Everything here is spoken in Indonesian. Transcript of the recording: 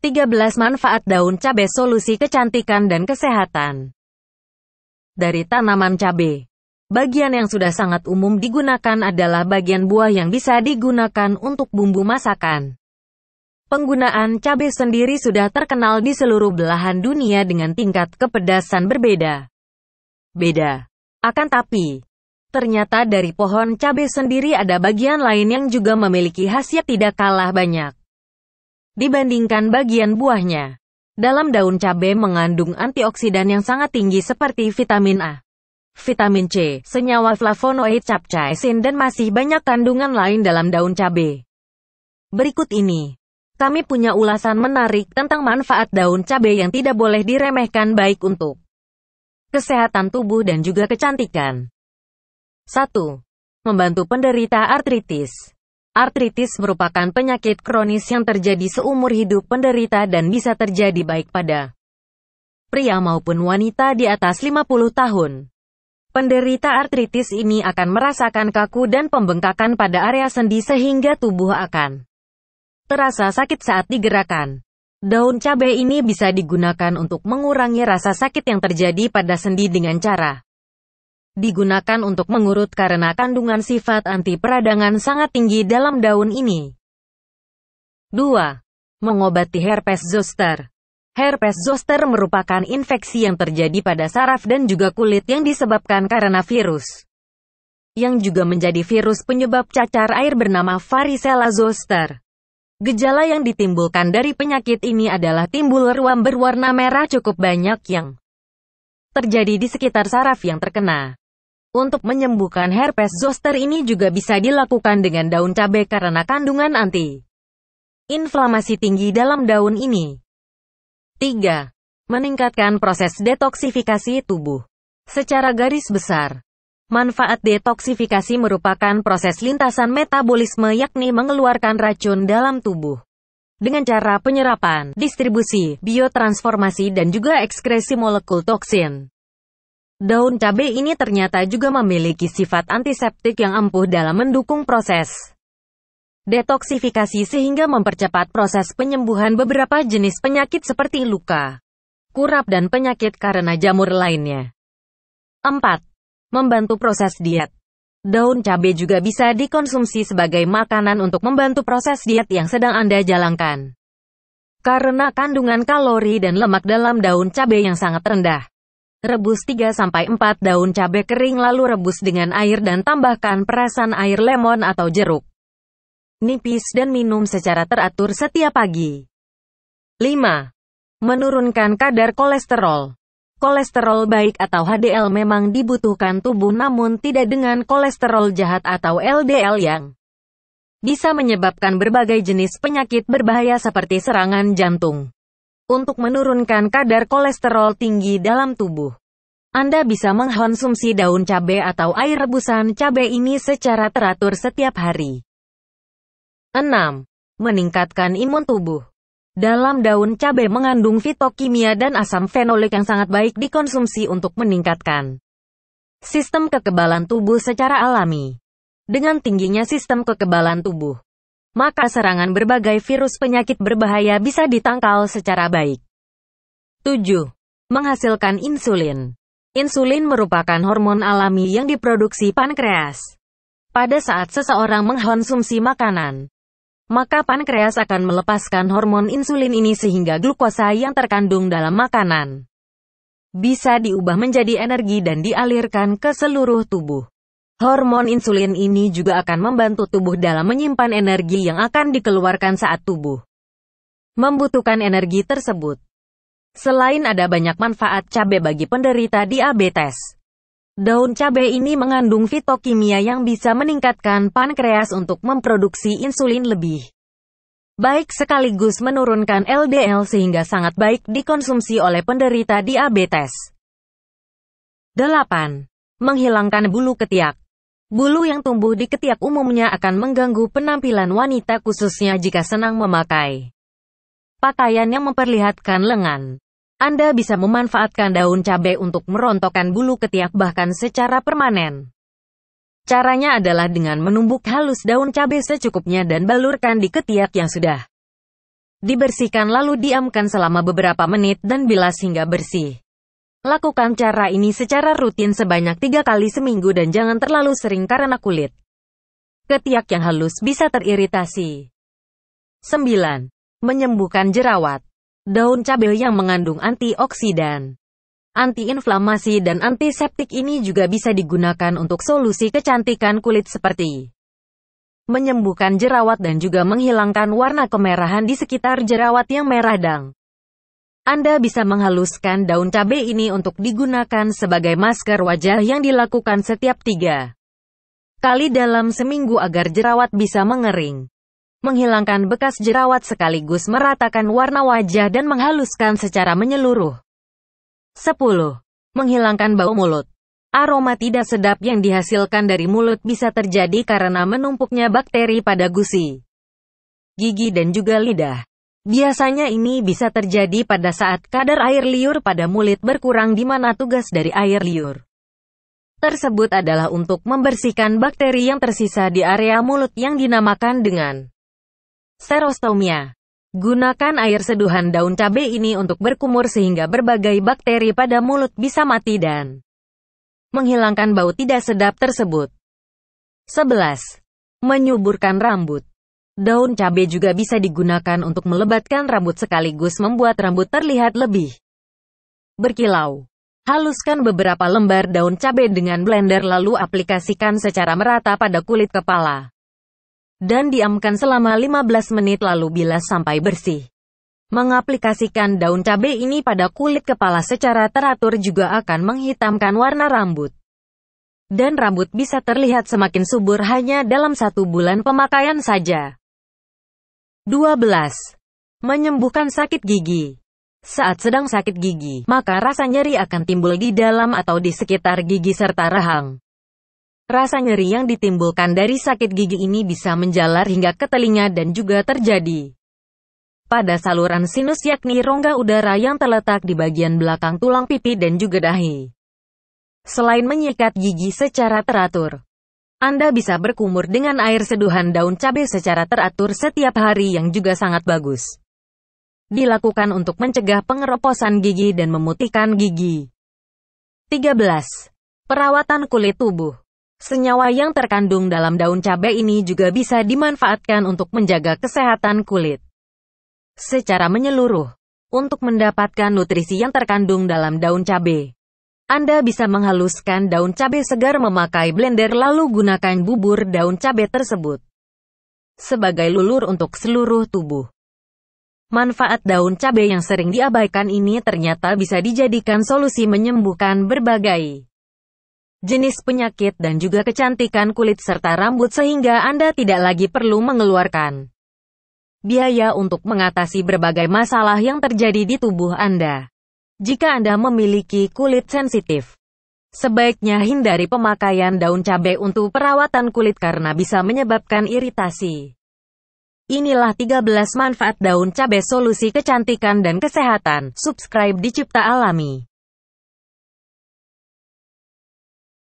13 manfaat daun cabai solusi kecantikan dan kesehatan. Dari tanaman cabai, bagian yang sudah sangat umum digunakan adalah bagian buah yang bisa digunakan untuk bumbu masakan. Penggunaan cabai sendiri sudah terkenal di seluruh belahan dunia dengan tingkat kepedasan berbeda. Beda. Akan tapi, ternyata dari pohon cabai sendiri ada bagian lain yang juga memiliki khasiat tidak kalah banyak dibandingkan bagian buahnya. Dalam daun cabai mengandung antioksidan yang sangat tinggi seperti vitamin A, vitamin C, senyawa flavonoid capsaicin dan masih banyak kandungan lain dalam daun cabai. Berikut ini, kami punya ulasan menarik tentang manfaat daun cabai yang tidak boleh diremehkan baik untuk kesehatan tubuh dan juga kecantikan. 1. Membantu penderita artritis. Artritis merupakan penyakit kronis yang terjadi seumur hidup penderita dan bisa terjadi baik pada pria maupun wanita di atas 50 tahun. Penderita artritis ini akan merasakan kaku dan pembengkakan pada area sendi sehingga tubuh akan terasa sakit saat digerakkan. Daun cabai ini bisa digunakan untuk mengurangi rasa sakit yang terjadi pada sendi dengan cara digunakan untuk mengurut karena kandungan sifat anti peradangan sangat tinggi dalam daun ini. 2. Mengobati herpes zoster. Herpes zoster merupakan infeksi yang terjadi pada saraf dan juga kulit yang disebabkan karena virus. Yang juga menjadi virus penyebab cacar air bernama varicella zoster. Gejala yang ditimbulkan dari penyakit ini adalah timbul ruam berwarna merah cukup banyak yang terjadi di sekitar saraf yang terkena. Untuk menyembuhkan herpes zoster ini juga bisa dilakukan dengan daun cabai karena kandungan anti inflamasi tinggi dalam daun ini. 3. Meningkatkan proses detoksifikasi tubuh. Secara garis besar, manfaat detoksifikasi merupakan proses lintasan metabolisme yakni mengeluarkan racun dalam tubuh. Dengan cara penyerapan, distribusi, biotransformasi dan juga ekskresi molekul toksin. Daun cabai ini ternyata juga memiliki sifat antiseptik yang ampuh dalam mendukung proses detoksifikasi sehingga mempercepat proses penyembuhan beberapa jenis penyakit seperti luka, kurap dan penyakit karena jamur lainnya. 4. Membantu proses diet. Daun cabai juga bisa dikonsumsi sebagai makanan untuk membantu proses diet yang sedang Anda jalankan. Karena kandungan kalori dan lemak dalam daun cabai yang sangat rendah, Rebus 3-4 daun cabai kering lalu rebus dengan air dan tambahkan perasan air lemon atau jeruk. Nipis dan minum secara teratur setiap pagi. 5. Menurunkan kadar kolesterol. Kolesterol baik atau HDL memang dibutuhkan tubuh namun tidak dengan kolesterol jahat atau LDL yang bisa menyebabkan berbagai jenis penyakit berbahaya seperti serangan jantung, untuk menurunkan kadar kolesterol tinggi dalam tubuh. Anda bisa mengkonsumsi daun cabai atau air rebusan cabai ini secara teratur setiap hari. 6. Meningkatkan imun tubuh. Dalam daun cabai mengandung fitokimia dan asam fenolik yang sangat baik dikonsumsi untuk meningkatkan sistem kekebalan tubuh secara alami. Dengan tingginya sistem kekebalan tubuh, maka serangan berbagai virus penyakit berbahaya bisa ditangkal secara baik. 7. Menghasilkan insulin. Insulin merupakan hormon alami yang diproduksi pankreas. Pada saat seseorang mengkonsumsi makanan, maka pankreas akan melepaskan hormon insulin ini sehingga glukosa yang terkandung dalam makanan bisa diubah menjadi energi dan dialirkan ke seluruh tubuh. Hormon insulin ini juga akan membantu tubuh dalam menyimpan energi yang akan dikeluarkan saat tubuh membutuhkan energi tersebut. Selain ada banyak manfaat cabai bagi penderita diabetes, daun cabai ini mengandung fitokimia yang bisa meningkatkan pankreas untuk memproduksi insulin lebih baik sekaligus menurunkan LDL sehingga sangat baik dikonsumsi oleh penderita diabetes. 8. Menghilangkan bulu ketiak Bulu yang tumbuh di ketiak umumnya akan mengganggu penampilan wanita khususnya jika senang memakai pakaian yang memperlihatkan lengan. Anda bisa memanfaatkan daun cabai untuk merontokkan bulu ketiak bahkan secara permanen. Caranya adalah dengan menumbuk halus daun cabai secukupnya dan balurkan di ketiak yang sudah dibersihkan lalu diamkan selama beberapa menit dan bilas hingga bersih. Lakukan cara ini secara rutin sebanyak tiga kali seminggu dan jangan terlalu sering karena kulit ketiak yang halus bisa teriritasi. 9. Menyembuhkan jerawat. Daun cabai yang mengandung antioksidan, antiinflamasi dan antiseptik ini juga bisa digunakan untuk solusi kecantikan kulit seperti menyembuhkan jerawat dan juga menghilangkan warna kemerahan di sekitar jerawat yang merah dang. Anda bisa menghaluskan daun cabai ini untuk digunakan sebagai masker wajah yang dilakukan setiap tiga kali dalam seminggu agar jerawat bisa mengering. Menghilangkan bekas jerawat sekaligus meratakan warna wajah dan menghaluskan secara menyeluruh. 10. Menghilangkan bau mulut. Aroma tidak sedap yang dihasilkan dari mulut bisa terjadi karena menumpuknya bakteri pada gusi, gigi dan juga lidah. Biasanya ini bisa terjadi pada saat kadar air liur pada mulut berkurang di mana tugas dari air liur tersebut adalah untuk membersihkan bakteri yang tersisa di area mulut yang dinamakan dengan serostomia. Gunakan air seduhan daun cabai ini untuk berkumur sehingga berbagai bakteri pada mulut bisa mati dan menghilangkan bau tidak sedap tersebut. 11. Menyuburkan rambut Daun cabai juga bisa digunakan untuk melebatkan rambut sekaligus membuat rambut terlihat lebih berkilau. Haluskan beberapa lembar daun cabai dengan blender lalu aplikasikan secara merata pada kulit kepala. Dan diamkan selama 15 menit lalu bilas sampai bersih. Mengaplikasikan daun cabai ini pada kulit kepala secara teratur juga akan menghitamkan warna rambut dan rambut bisa terlihat semakin subur hanya dalam satu bulan pemakaian saja. 12. Menyembuhkan sakit gigi. Saat sedang sakit gigi, maka rasa nyeri akan timbul di dalam atau di sekitar gigi serta rahang. Rasa nyeri yang ditimbulkan dari sakit gigi ini bisa menjalar hingga ke telinga dan juga terjadi pada saluran sinus yakni rongga udara yang terletak di bagian belakang tulang pipi dan juga dahi. Selain menyikat gigi secara teratur, anda bisa berkumur dengan air seduhan daun cabai secara teratur setiap hari yang juga sangat bagus. Dilakukan untuk mencegah pengeroposan gigi dan memutihkan gigi. 13. Perawatan kulit tubuh. Senyawa yang terkandung dalam daun cabai ini juga bisa dimanfaatkan untuk menjaga kesehatan kulit. Secara menyeluruh, untuk mendapatkan nutrisi yang terkandung dalam daun cabai, anda bisa menghaluskan daun cabai segar memakai blender lalu gunakan bubur daun cabai tersebut sebagai lulur untuk seluruh tubuh. Manfaat daun cabai yang sering diabaikan ini ternyata bisa dijadikan solusi menyembuhkan berbagai jenis penyakit dan juga kecantikan kulit serta rambut sehingga Anda tidak lagi perlu mengeluarkan biaya untuk mengatasi berbagai masalah yang terjadi di tubuh Anda. Jika Anda memiliki kulit sensitif, sebaiknya hindari pemakaian daun cabai untuk perawatan kulit karena bisa menyebabkan iritasi. Inilah 13 manfaat daun cabai solusi kecantikan dan kesehatan. Subscribe di Cipta Alami.